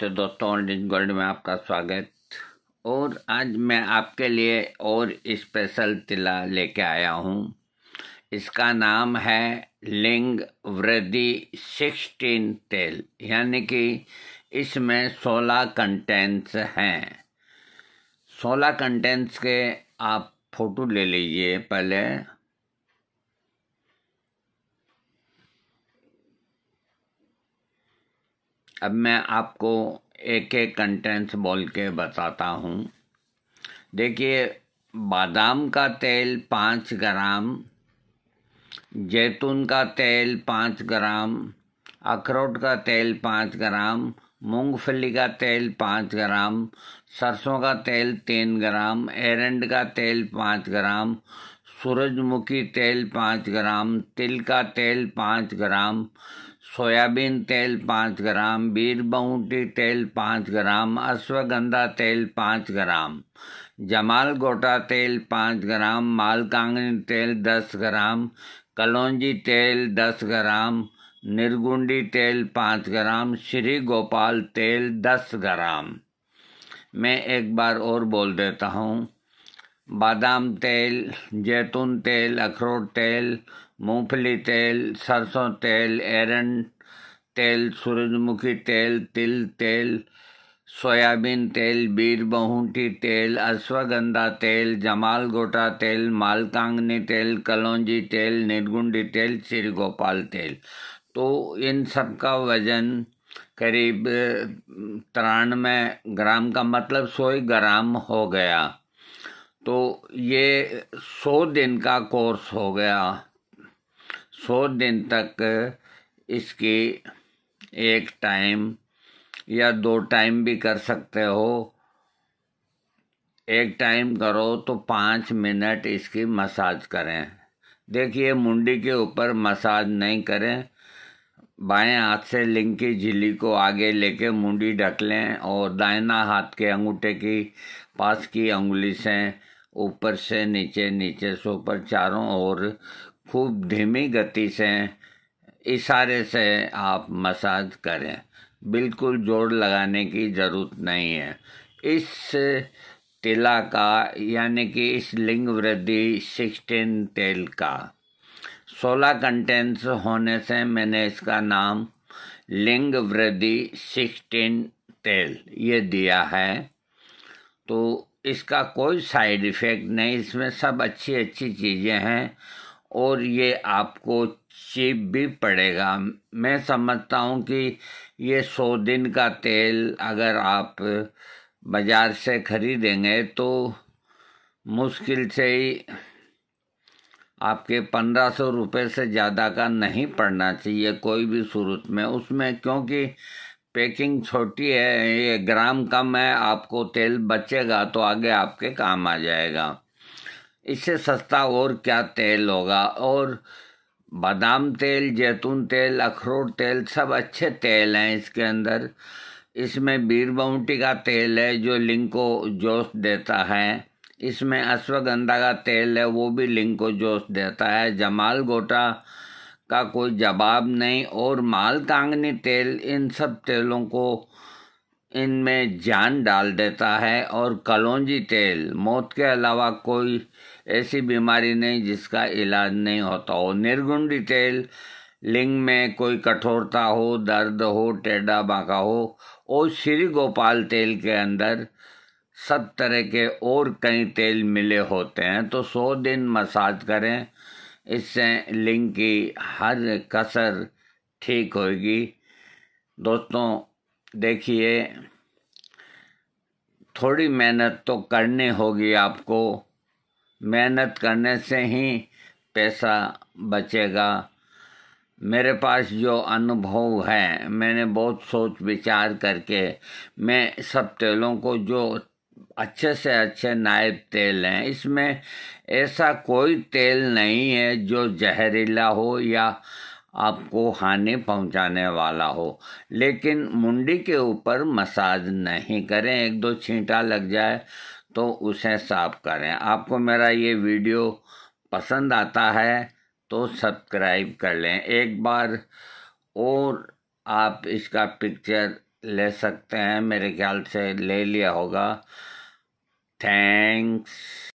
तो दोस्तों ऑनडिज गोल्ड में आपका स्वागत और आज मैं आपके लिए और स्पेशल तिला लेके आया हूँ इसका नाम है लिंग वृद्धि सिक्सटीन तेल यानी कि इसमें सोलह कंटेंट्स हैं सोलह कंटेंट्स के आप फोटो ले लीजिए पहले अब मैं आपको एक एक कंटेंट्स बोल के बताता हूँ देखिए बादाम का तेल पाँच ग्राम जैतून का तेल पाँच ग्राम अखरोट का तेल पाँच ग्राम मूंगफली का तेल पाँच ग्राम सरसों का तेल तीन ग्राम एरेंड का तेल पाँच ग्राम सूरजमुखी तेल पाँच ग्राम तिल का तेल पाँच ग्राम सोयाबीन तेल पाँच ग्राम बीर बहुटी तेल पाँच ग्राम अश्वगंधा तेल पाँच ग्राम जमाल गोटा तेल पाँच ग्राम मालकांगनी तेल दस ग्राम कलौजी तेल दस ग्राम निर्गुंडी तेल पाँच ग्राम श्री गोपाल तेल दस ग्राम मैं एक बार और बोल देता हूँ बादाम तेल जैतून तेल अखरोट तेल मूंगफली तेल सरसों तेल एरन तेल सूरजमुखी तेल तिल तेल सोयाबीन तेल बीर बहुटी तेल अश्वगंधा तेल जमाल गोटा तेल मालकांगनी तेल कलौजी तेल निर्गुंडी तेल श्री गोपाल तेल तो इन सब का वज़न करीब तिरानवे ग्राम का मतलब सौ ग्राम हो गया तो ये सौ दिन का कोर्स हो गया सौ दिन तक इसकी एक टाइम या दो टाइम भी कर सकते हो एक टाइम करो तो पाँच मिनट इसकी मसाज करें देखिए मुंडी के ऊपर मसाज नहीं करें बाएं हाथ से लिंग की झिल्ली को आगे लेके मुंडी ढक लें और दाहिना हाथ के अंगूठे की पास की उंगली से ऊपर से नीचे नीचे से ऊपर चारों ओर खूब धीमी गति से इशारे से आप मसाज करें बिल्कुल जोड़ लगाने की ज़रूरत नहीं है इस तिला का यानी कि इस लिंग वृद्धि सिक्सटीन तेल का सोलह कंटेंट्स होने से मैंने इसका नाम लिंग वृद्धि सिक्सटीन तेल ये दिया है तो इसका कोई साइड इफ़ेक्ट नहीं इसमें सब अच्छी अच्छी चीज़ें हैं और ये आपको चीप भी पड़ेगा मैं समझता हूँ कि ये सौ दिन का तेल अगर आप बाज़ार से ख़रीदेंगे तो मुश्किल से ही आपके पंद्रह सौ रुपये से ज़्यादा का नहीं पड़ना चाहिए कोई भी सूरत में उसमें क्योंकि पैकिंग छोटी है ये ग्राम कम है आपको तेल बचेगा तो आगे आपके काम आ जाएगा इससे सस्ता और क्या तेल होगा और बादाम तेल जैतून तेल अखरोट तेल सब अच्छे तेल हैं इसके अंदर इसमें बीर बाउंटी का तेल है जो लिंग को जोश देता है इसमें अश्वगंधा का तेल है वो भी लिंग को जोश देता है जमाल गोटा का कोई जवाब नहीं और माल कांगनी तेल इन सब तेलों को इनमें जान डाल देता है और कलौजी तेल मौत के अलावा कोई ऐसी बीमारी नहीं जिसका इलाज नहीं होता हो निर्गुंडी तेल लिंग में कोई कठोरता हो दर्द हो टेढ़ा बांका हो और श्री गोपाल तेल के अंदर सब तरह के और कई तेल मिले होते हैं तो सौ दिन मसाज करें इससे लिंग की हर कसर ठीक होगी दोस्तों देखिए थोड़ी मेहनत तो करनी होगी आपको मेहनत करने से ही पैसा बचेगा मेरे पास जो अनुभव है मैंने बहुत सोच विचार करके मैं सब तेलों को जो अच्छे से अच्छे नायब तेल हैं इसमें ऐसा कोई तेल नहीं है जो जहरीला हो या आपको हानि पहुंचाने वाला हो लेकिन मुंडी के ऊपर मसाज नहीं करें एक दो छींटा लग जाए तो उसे साफ करें आपको मेरा ये वीडियो पसंद आता है तो सब्सक्राइब कर लें एक बार और आप इसका पिक्चर ले सकते हैं मेरे ख्याल से ले लिया होगा थैंक्स